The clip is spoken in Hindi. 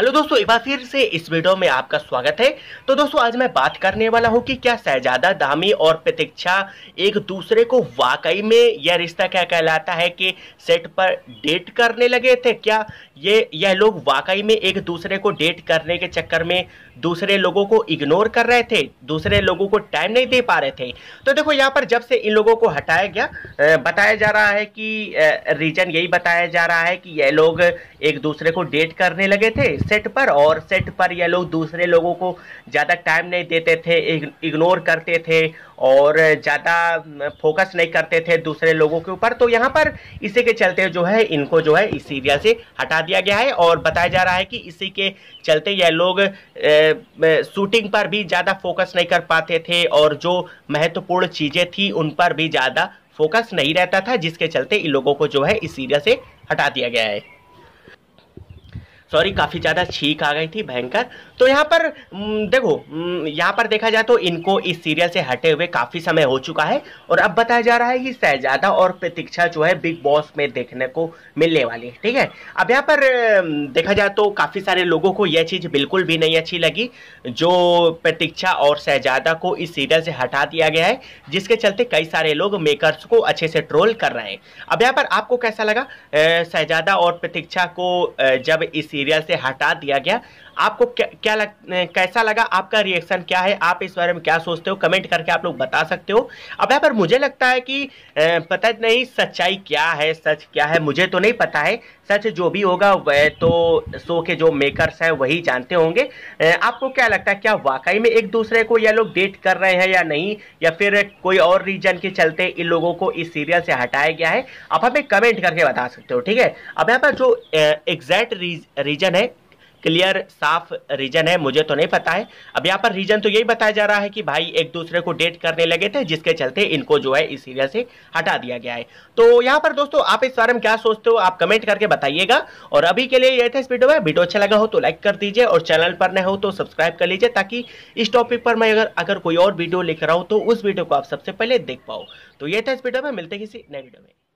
हेलो दोस्तों एक बार फिर से इस वीडियो में आपका स्वागत है तो दोस्तों आज मैं बात करने वाला हूं कि क्या शहजादा दामी और प्रतीक्षा एक दूसरे को वाकई में यह रिश्ता क्या कहलाता है कि सेट पर डेट करने लगे थे क्या ये यह लोग वाकई में एक दूसरे को डेट करने के चक्कर में दूसरे लोगों को इग्नोर कर रहे थे दूसरे लोगों को टाइम नहीं दे पा रहे थे तो देखो यहाँ पर जब से इन लोगों को हटाया गया बताया जा रहा है कि रीजन यही बताया जा रहा है कि यह लोग एक दूसरे को डेट करने लगे थे सेट पर और सेट पर ये लोग दूसरे लोगों को ज़्यादा टाइम नहीं देते थे इग्नोर करते थे और ज़्यादा फोकस नहीं करते थे दूसरे लोगों के ऊपर तो यहाँ पर इसी के चलते जो है इनको जो है इस सीरियल से हटा दिया गया है और बताया जा रहा है कि इसी के चलते यह लोग शूटिंग पर भी ज़्यादा फोकस नहीं कर पाते थे और जो महत्वपूर्ण चीज़ें थी उन पर भी ज़्यादा फोकस नहीं रहता था जिसके चलते इन लोगों को जो है इस सीरियल से हटा दिया गया है सॉरी काफ़ी ज़्यादा छीक आ गई थी भयंकर तो यहाँ पर देखो यहाँ पर देखा जाए तो इनको इस सीरियल से हटे हुए काफ़ी समय हो चुका है और अब बताया जा रहा है कि शहजादा और प्रतीक्षा जो है बिग बॉस में देखने को मिलने वाली है ठीक है अब यहाँ पर देखा जाए तो काफ़ी सारे लोगों को यह चीज़ बिल्कुल भी नहीं अच्छी लगी जो प्रतीक्षा और शहजादा को इस सीरियल से हटा दिया गया है जिसके चलते कई सारे लोग मेकर्स को अच्छे से ट्रोल कर रहे हैं अब यहाँ पर आपको कैसा लगा शहजादा और प्रतीक्षा को जब इस सीरियल से हटा दिया गया आपको क्या क्या लग, कैसा लगा आपका रिएक्शन क्या है आप इस बारे में क्या सोचते हो कमेंट करके आप लोग बता सकते हो अब यहाँ पर मुझे लगता है कि पता नहीं सच्चाई क्या है सच क्या है मुझे तो नहीं पता है सच जो भी होगा वह तो शो के जो मेकर्स हैं वही जानते होंगे आपको क्या लगता है क्या वाकई में एक दूसरे को यह लोग डेट कर रहे हैं या नहीं या फिर कोई और रीजन के चलते इन लोगों को इस सीरियल से हटाया गया है आप हमें कमेंट करके बता सकते हो ठीक है अब यहाँ पर जो एग्जैक्ट रीजन है क्लियर साफ रीजन है मुझे तो नहीं पता है अब यहाँ पर रीजन तो यही बताया जा रहा है कि भाई एक दूसरे को डेट करने लगे थे जिसके चलते इनको जो है इस सीरिया से हटा दिया गया है तो यहाँ पर दोस्तों आप इस बारे में क्या सोचते हो आप कमेंट करके बताइएगा और अभी के लिए ये था इस वीडियो में वीडियो अच्छा लगा हो तो लाइक कर दीजिए और चैनल पर न हो तो सब्सक्राइब कर लीजिए ताकि इस टॉपिक पर मैं अगर अगर कोई और वीडियो लिख रहा हूँ तो उस वीडियो को आप सबसे पहले देख पाओ तो ये था इस वीडियो में मिलते किसी नए वीडियो में